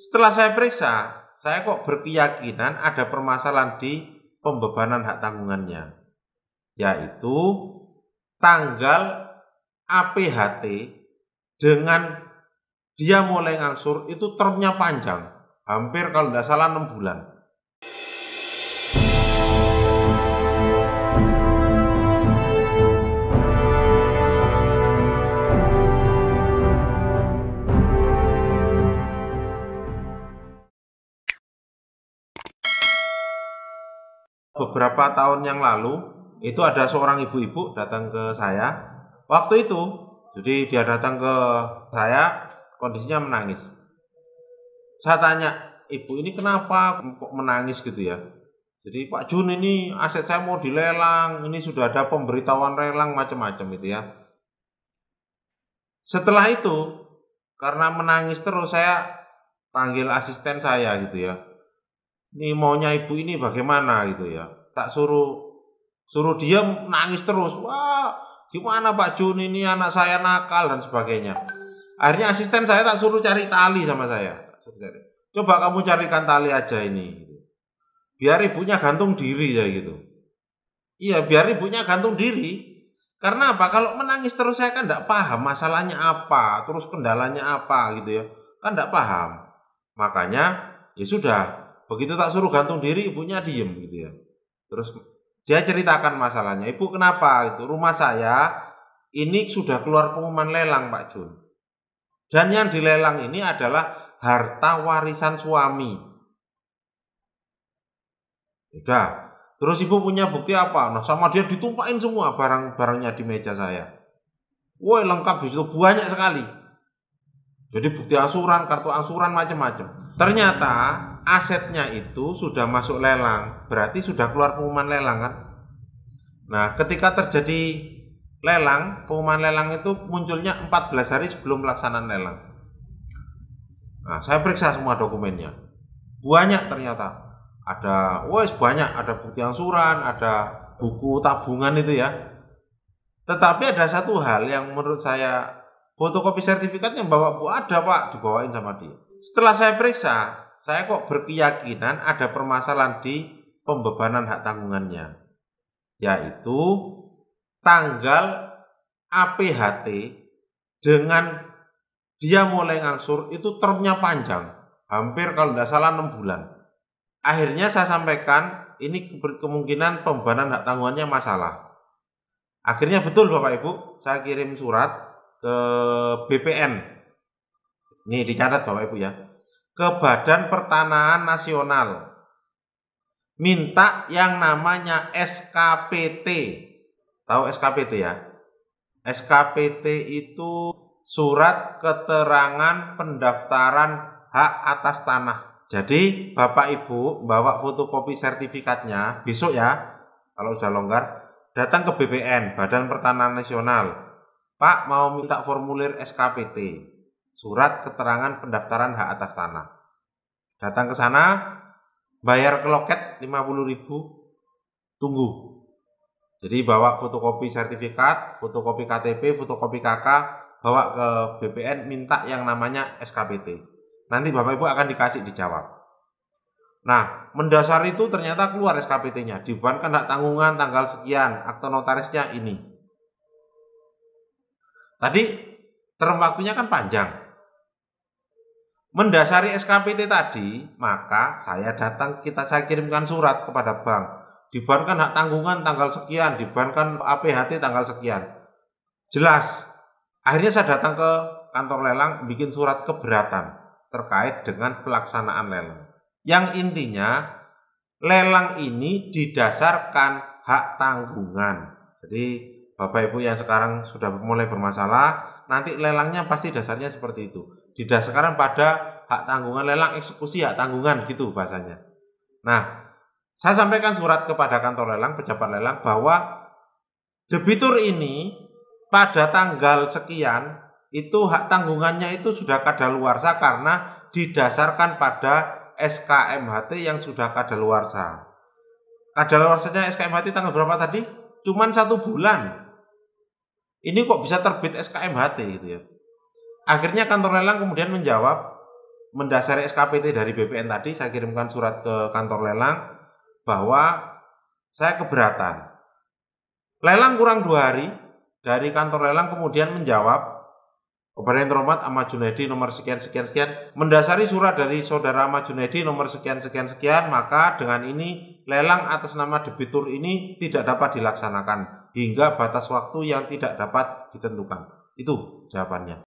Setelah saya periksa, saya kok berkeyakinan ada permasalahan di pembebanan hak tanggungannya, yaitu tanggal APHT dengan dia mulai ngangsur itu termnya panjang, hampir kalau tidak salah 6 bulan. beberapa tahun yang lalu itu ada seorang ibu-ibu datang ke saya waktu itu. Jadi dia datang ke saya kondisinya menangis. Saya tanya, "Ibu ini kenapa kok menangis gitu ya?" Jadi Pak Jun ini aset saya mau dilelang, ini sudah ada pemberitahuan lelang macam-macam gitu ya. Setelah itu, karena menangis terus saya panggil asisten saya gitu ya ini maunya ibu ini bagaimana gitu ya tak suruh suruh dia nangis terus wah gimana Pak Jun ini anak saya nakal dan sebagainya akhirnya asisten saya tak suruh cari tali sama saya coba kamu carikan tali aja ini gitu. biar ibunya gantung diri ya gitu iya biar ibunya gantung diri karena apa kalau menangis terus saya kan tidak paham masalahnya apa terus kendalanya apa gitu ya kan tidak paham makanya ya sudah Begitu tak suruh gantung diri, ibunya diem gitu ya. Terus dia ceritakan masalahnya. Ibu kenapa? Itu rumah saya ini sudah keluar pengumuman lelang Pak Jun. Dan yang dilelang ini adalah harta warisan suami. Udah. Terus ibu punya bukti apa? Nah sama dia ditumpahin semua barang-barangnya di meja saya. Woi lengkap di situ banyak sekali. Jadi bukti asuran, kartu asuran macam-macam. Ternyata asetnya itu sudah masuk lelang, berarti sudah keluar pengumuman lelang kan? Nah, ketika terjadi lelang, pengumuman lelang itu munculnya 14 hari sebelum pelaksanaan lelang. Nah, saya periksa semua dokumennya. Banyak ternyata. Ada, wes banyak, ada bukti angsuran, ada buku tabungan itu ya. Tetapi ada satu hal yang menurut saya fotokopi sertifikatnya bawa bu ada pak dibawain sama dia. Setelah saya periksa, saya kok berkeyakinan ada permasalahan di pembebanan hak tanggungannya, yaitu tanggal APHT dengan dia mulai ngangsur itu termnya panjang, hampir kalau tidak salah 6 bulan. Akhirnya saya sampaikan ini kemungkinan pembebanan hak tanggungannya masalah. Akhirnya betul Bapak Ibu, saya kirim surat ke BPN. Ini dicatat Bapak Ibu ya ke Badan Pertanahan Nasional. Minta yang namanya SKPT. Tahu SKPT ya? SKPT itu surat keterangan pendaftaran hak atas tanah. Jadi Bapak Ibu bawa fotokopi sertifikatnya besok ya, kalau sudah longgar, datang ke BPN, Badan Pertanahan Nasional. Pak mau minta formulir SKPT surat keterangan pendaftaran hak atas tanah. Datang ke sana, bayar ke loket 50 ribu, tunggu. Jadi bawa fotokopi sertifikat, fotokopi KTP, fotokopi KK, bawa ke BPN minta yang namanya SKPT. Nanti Bapak Ibu akan dikasih dijawab. Nah, mendasar itu ternyata keluar SKPT-nya, dibebankan hak tanggungan tanggal sekian, akte notarisnya ini. Tadi term waktunya kan panjang. Mendasari SKPT tadi, maka saya datang kita saya kirimkan surat kepada bank. Dibankan hak tanggungan tanggal sekian, dibankan APHT tanggal sekian. Jelas. Akhirnya saya datang ke kantor lelang bikin surat keberatan terkait dengan pelaksanaan lelang. Yang intinya lelang ini didasarkan hak tanggungan. Jadi Bapak Ibu yang sekarang sudah mulai bermasalah, nanti lelangnya pasti dasarnya seperti itu didasarkan pada hak tanggungan lelang eksekusi hak tanggungan gitu bahasanya. Nah, saya sampaikan surat kepada kantor lelang, pejabat lelang bahwa debitur ini pada tanggal sekian itu hak tanggungannya itu sudah kadaluarsa karena didasarkan pada SKMHT yang sudah kadaluarsa. Kadaluarsanya SKMHT tanggal berapa tadi? Cuman satu bulan. Ini kok bisa terbit SKMHT gitu ya? Akhirnya kantor lelang kemudian menjawab mendasari SKPT dari BPN tadi saya kirimkan surat ke kantor lelang bahwa saya keberatan. Lelang kurang dua hari dari kantor lelang kemudian menjawab kepada yang terhormat Ahmad Junedi nomor sekian sekian sekian mendasari surat dari saudara Ahmad Junedi nomor sekian sekian sekian maka dengan ini lelang atas nama debitur ini tidak dapat dilaksanakan hingga batas waktu yang tidak dapat ditentukan. Itu jawabannya.